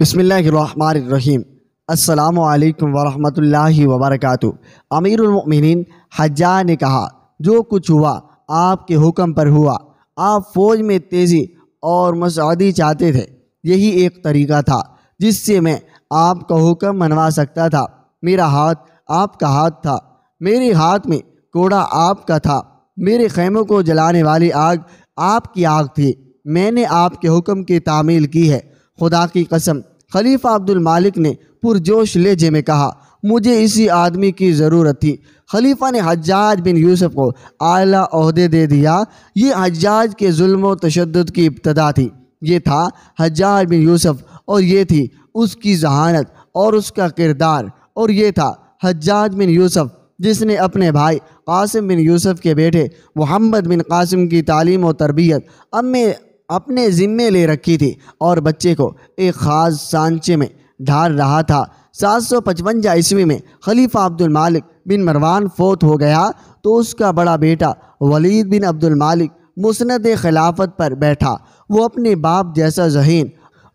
बसमीम अल्लाम वरहमल वबरक मोमिनीन हज्जा ने कहा जो कुछ हुआ आपके हुक्म पर हुआ आप फ़ौज में तेज़ी और मसादी चाहते थे यही एक तरीका था जिससे मैं आपका हुक्म मनवा सकता था मेरा हाथ आपका हाथ था मेरे हाथ में कोड़ा आपका था मेरे खेमों को जलाने वाली आग आपकी आग थी मैंने आपके हुक्म की तामील की है खुदा की कसम खलीफा अब्दुल मालिक ने पुरजोश लेजे में कहा मुझे इसी आदमी की ज़रूरत थी खलीफा ने हजाज बिन यूसुफ को आला अहदे दे दिया ये हजाज के जुल्म तशद की इब्तदा थी ये था हजाज बिन यूसुफ और ये थी उसकी जहानत और उसका किरदार और ये था हजाज बिन यूसुफ जिसने अपने भाई कासिम बिन यूसुफ के बेटे मोहम्मद बिन कासिम की तालीम और तरबियत अम्मे अपने ज़िम्मे ले रखी थी और बच्चे को एक ख़ास सांचे में ढाल रहा था सात सौ पचवंजा ईस्वी में खलीफा अब्दुल मालिक बिन मरवान फोत हो गया तो उसका बड़ा बेटा वलीद बिन अब्दुल मालिक मुसनद खिलाफत पर बैठा वो अपने बाप जैसा जहीन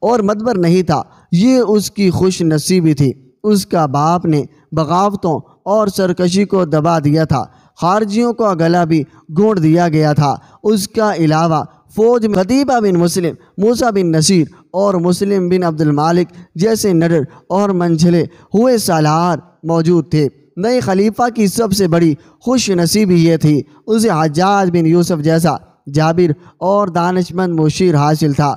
और मदबर नहीं था ये उसकी खुश नसीबी थी उसका बाप ने बगावतों और सरकशी को दबा दिया था खारजियों का गला भी गोड़ दिया गया था उसका अलावा फौज में खदीबा बिन मुस्लिम मूसा बिन नसीर और मुस्लिम बिन अब्दुल मालिक जैसे नडर और मंझले हुए सालार मौजूद थे नए खलीफा की सबसे बड़ी खुश नसीबी ये थी उसे हजाज बिन यूसुफ जैसा जाबिर और दानशमंद मुशीर हासिल था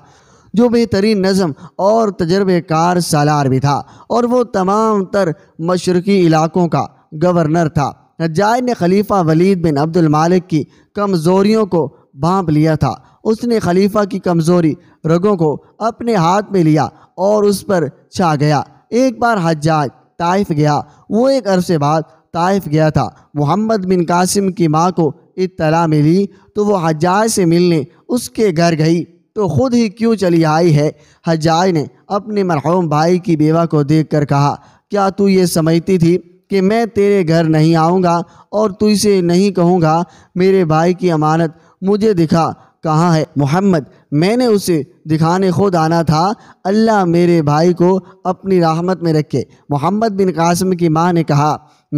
जो बेहतरीन नज़म और तजर्बेकार सालार भी था और वो तमाम तर मशरकी इलाकों का गवर्नर था हजाज ने खलीफा वलीद बिन अब्दुल मालिक की कमज़ोरियों को भांप लिया था उसने खलीफा की कमज़ोरी रगों को अपने हाथ में लिया और उस पर छा गया एक बार हजाज ताइफ गया वो एक अरसे बाद ताइफ गया था मोहम्मद बिन कासिम की माँ को इतला मिली तो वो हजाज से मिलने उसके घर गई तो ख़ुद ही क्यों चली आई है हजाज ने अपने मरहूम भाई की बेवा को देख कर कहा क्या तू ये समझती थी कि मैं तेरे घर नहीं आऊँगा और तू इसे नहीं कहूँगा मेरे भाई की अमानत मुझे दिखा कहाँ है मोहम्मद मैंने उसे दिखाने खुद आना था अल्लाह मेरे भाई को अपनी राहमत में रखे मोहम्मद बिन कासिम की माँ ने कहा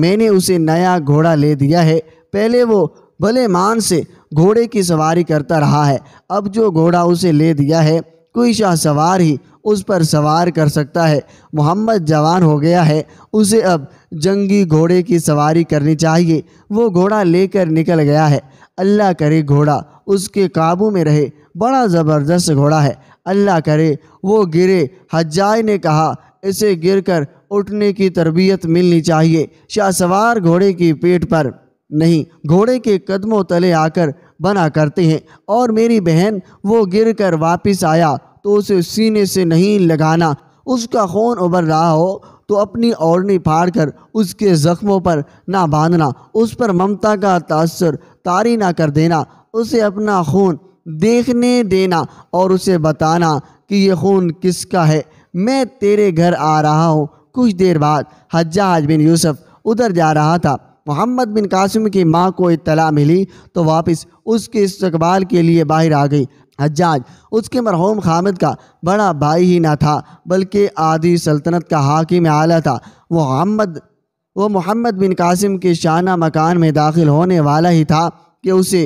मैंने उसे नया घोड़ा ले दिया है पहले वो भले मान से घोड़े की सवारी करता रहा है अब जो घोड़ा उसे ले दिया है कोई शाह सवार ही उस पर सवार कर सकता है मोहम्मद जवान हो गया है उसे अब जंगी घोड़े की सवारी करनी चाहिए वो घोड़ा लेकर निकल गया है अल्लाह करे घोड़ा उसके काबू में रहे बड़ा ज़बरदस्त घोड़ा है अल्लाह करे वो गिरे हज्जाय ने कहा इसे गिरकर उठने की तरबियत मिलनी चाहिए शाह सवार घोड़े की पेट पर नहीं घोड़े के कदमों तले आकर बना करते हैं और मेरी बहन वो गिरकर वापस आया तो उसे सीने से नहीं लगाना उसका खून उबर रहा हो तो अपनी ओढ़नी फाड़ कर उसके ज़ख्मों पर ना बांधना उस पर ममता का तासर तारी ना कर देना उसे अपना खून देखने देना और उसे बताना कि यह खून किसका है मैं तेरे घर आ रहा हूँ कुछ देर बाद हज्जाज बिन यूसुफ उधर जा रहा था मोहम्मद बिन कासिम की माँ को इतला मिली तो वापस उसके इस्तकबाल के लिए बाहर आ गई हज्जाज उसके मरहूम खामिद का बड़ा भाई ही ना था बल्कि आधी सल्तनत का हाकिम आला था वो मोहम्मद वो मोहम्मद बिन कासिम के शाना मकान में दाखिल होने वाला ही था कि उसे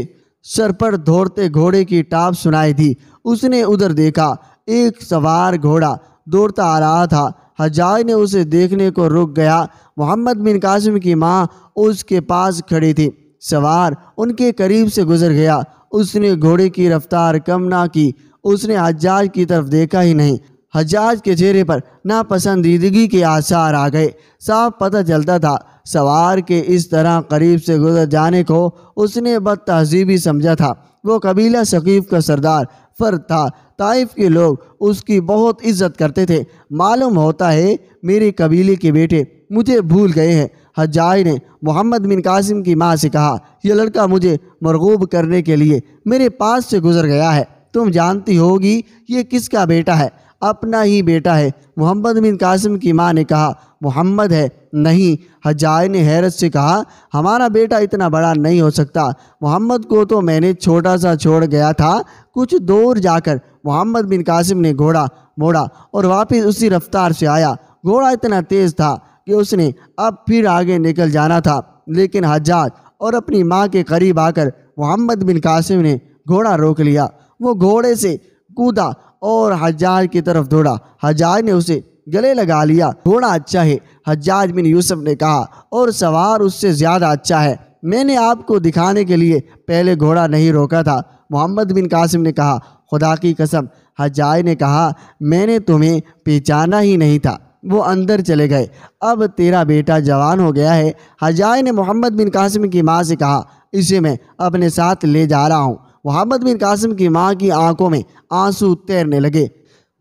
सर पर दौड़ते घोड़े की टाप सुनाई थी उसने उधर देखा एक सवार घोड़ा दौड़ता आ रहा था हजाज ने उसे देखने को रुक गया मोहम्मद बिन कासिम की माँ उसके पास खड़ी थी सवार उनके करीब से गुजर गया उसने घोड़े की रफ्तार कम ना की उसने हजाज की तरफ देखा ही नहीं हजाज के चेहरे पर नापसंदीदगी के आसार आ गए साफ पता चलता था सवार के इस तरह करीब से गुजर जाने को उसने बद तहजीबी समझा था वो कबीला शकीफ का सरदार फर्द था ताइफ के लोग उसकी बहुत इज्जत करते थे मालूम होता है मेरे कबीले के बेटे मुझे भूल गए हैं हजाय ने मोहम्मद बिन कासिम की माँ से कहा यह लड़का मुझे मरगूब करने के लिए मेरे पास से गुजर गया है तुम जानती होगी ये किसका बेटा है अपना ही बेटा है मोहम्मद बिन कासिम की माँ ने कहा मोहम्मद है नहीं हजाय ने हैरत से कहा हमारा बेटा इतना बड़ा नहीं हो सकता मोहम्मद को तो मैंने छोटा सा छोड़ गया था कुछ दूर जाकर मोहम्मद बिन कासिम ने घोड़ा मोड़ा और वापस उसी रफ्तार से आया घोड़ा इतना तेज़ था कि उसने अब फिर आगे निकल जाना था लेकिन हज्जाज और अपनी माँ के करीब आकर मोहम्मद बिन कासिम ने घोड़ा रोक लिया वो घोड़े से कूदा और हजार की तरफ दौड़ा हजार ने उसे गले लगा लिया घोड़ा अच्छा है हजाज बिन यूसुफ ने कहा और सवार उससे ज़्यादा अच्छा है मैंने आपको दिखाने के लिए पहले घोड़ा नहीं रोका था मोहम्मद बिन कासिम ने कहा खुदा की कसम हजाय ने कहा मैंने तुम्हें पहचाना ही नहीं था वो अंदर चले गए अब तेरा बेटा जवान हो गया है हजाय ने मोहम्मद बिन कासिम की माँ से कहा इसे मैं अपने साथ ले जा रहा हूँ मोहम्मद बिन कासिम की माँ की आंखों में आंसू तैरने लगे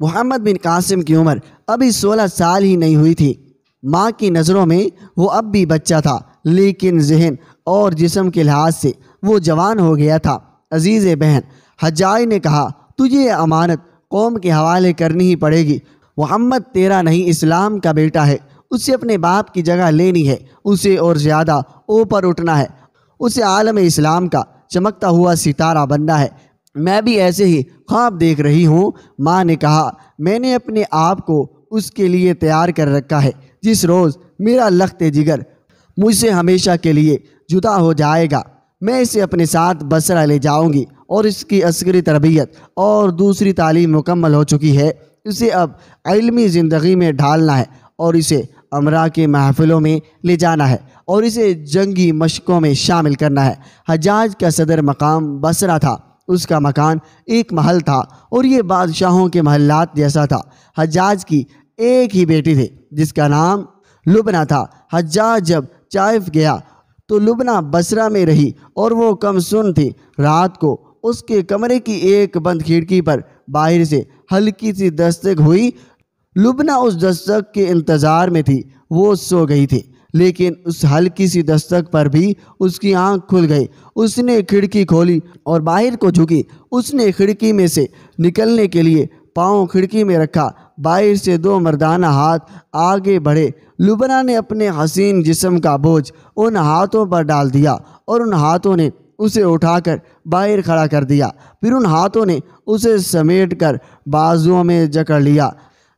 मोहम्मद बिन कासिम की उम्र अभी सोलह साल ही नहीं हुई थी माँ की नज़रों में वो अब भी बच्चा था लेकिन जहन और जिसम के लिहाज से वो जवान हो गया था अजीज़ बहन हजाय ने कहा तुझे अमानत कौम के हवाले करनी ही पड़ेगी मोहम्मद तेरा नहीं इस्लाम का बेटा है उसे अपने बाप की जगह लेनी है उसे और ज़्यादा ऊपर उठना है उसे आलम इस्लाम का चमकता हुआ सितारा बनना है मैं भी ऐसे ही ख्वाब देख रही हूँ माँ ने कहा मैंने अपने आप को उसके लिए तैयार कर रखा है जिस रोज़ मेरा लखते जिगर मुझसे हमेशा के लिए जुदा हो जाएगा मैं इसे अपने साथ बसरा ले जाऊंगी और इसकी अस्करी तरबियत और दूसरी तालीम मुकम्मल हो चुकी है इसे अब इलमी ज़िंदगी में ढालना है और इसे अमरा के महफिलों में ले जाना है और इसे जंगी मशकों में शामिल करना है हजाज का सदर मकाम बसरा था उसका मकान एक महल था और ये बादशाहों के महल्लात जैसा था हजाज की एक ही बेटी थी जिसका नाम लुबना था हजाज जब चाइफ गया तो लुबना बसरा में रही और वो कम सुन थी रात को उसके कमरे की एक बंद खिड़की पर बाहर से हल्की सी दस्तक हुई लुबना उस दस्तक के इंतज़ार में थी वो सो गई थी लेकिन उस हल्की सी दस्तक पर भी उसकी आंख खुल गई उसने खिड़की खोली और बाहर को झुकी उसने खिड़की में से निकलने के लिए पाँव खिड़की में रखा बाहर से दो मर्दाना हाथ आगे बढ़े लुबना ने अपने हसीन जिस्म का बोझ उन हाथों पर डाल दिया और उन हाथों ने उसे उठाकर बाहर खड़ा कर दिया फिर उन हाथों ने उसे समेट कर बाजुओं में जकड़ लिया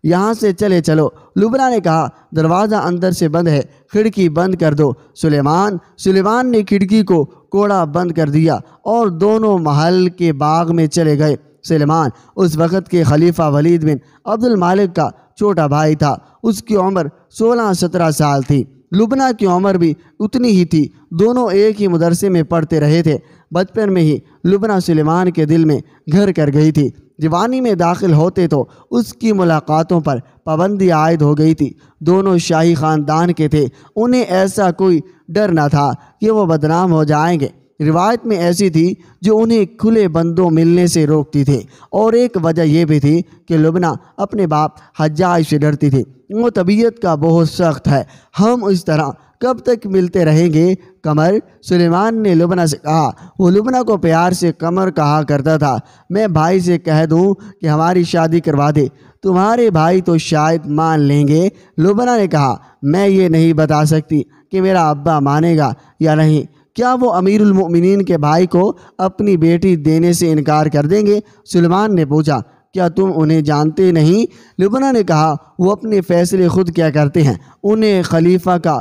यहाँ से चले चलो लुबरा ने कहा दरवाज़ा अंदर से बंद है खिड़की बंद कर दो सुलेमान सुलेमान ने खिड़की को कोड़ा बंद कर दिया और दोनों महल के बाग में चले गए सलेमान उस वक़्त के खलीफा वलीद बिन अब्दुल मालिक का छोटा भाई था उसकी उम्र सोलह सत्रह साल थी लुबना की उम्र भी उतनी ही थी दोनों एक ही मदरसे में पढ़ते रहे थे बचपन में ही लुबना सुलेमान के दिल में घर कर गई थी जवानी में दाखिल होते तो उसकी मुलाकातों पर पाबंदी आयद हो गई थी दोनों शाही ख़ानदान के थे उन्हें ऐसा कोई डर न था कि वो बदनाम हो जाएंगे रिवायत में ऐसी थी जो उन्हें खुले बंदों मिलने से रोकती थी और एक वजह यह भी थी कि लुबना अपने बाप हजाज से डरती थी वो तबीयत का बहुत सख्त है हम इस तरह कब तक मिलते रहेंगे कमर सुलेमान ने लुबना से कहा वो लुबना को प्यार से कमर कहा करता था मैं भाई से कह दूं कि हमारी शादी करवा दे तुम्हारे भाई तो शायद मान लेंगे लुबना ने कहा मैं ये नहीं बता सकती कि मेरा अब्बा मानेगा या नहीं क्या वो अमीरमिन के भाई को अपनी बेटी देने से इनकार कर देंगे सलमान ने पूछा क्या तुम उन्हें जानते नहीं लुबना ने कहा वो अपने फैसले खुद क्या करते हैं उन्हें खलीफा का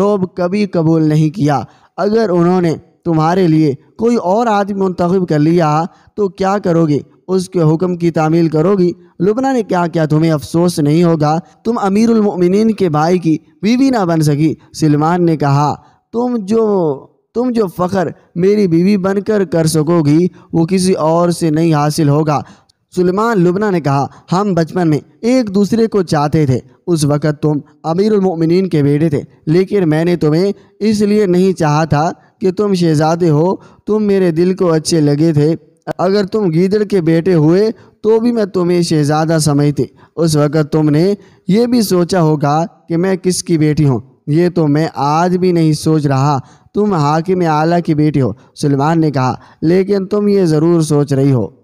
रोब कभी कबूल नहीं किया अगर उन्होंने तुम्हारे लिए कोई और आदमी मंतखब कर लिया तो क्या करोगे उसके हुक्म की तामील करोगी लुबना ने क्या क्या तुम्हें अफसोस नहीं होगा तुम अमीरमिन के भाई की बीवी ना बन सकी सलमान ने कहा तुम जो तुम जो फ़ख्र मेरी बीवी बनकर कर सकोगी वो किसी और से नहीं हासिल होगा सुलेमान लुबना ने कहा हम बचपन में एक दूसरे को चाहते थे उस वक़्त तुम अमीरमिन के बेटे थे लेकिन मैंने तुम्हें इसलिए नहीं चाहा था कि तुम शहजादे हो तुम मेरे दिल को अच्छे लगे थे अगर तुम गीदड़ के बेटे हुए तो भी मैं तुम्हें शहजादा समझती उस वक़्त तुमने ये भी सोचा होगा कि मैं किसकी बेटी हूँ ये तो मैं आज भी नहीं सोच रहा तुम हाकिम आला की बेटी हो सलमान ने कहा लेकिन तुम ये ज़रूर सोच रही हो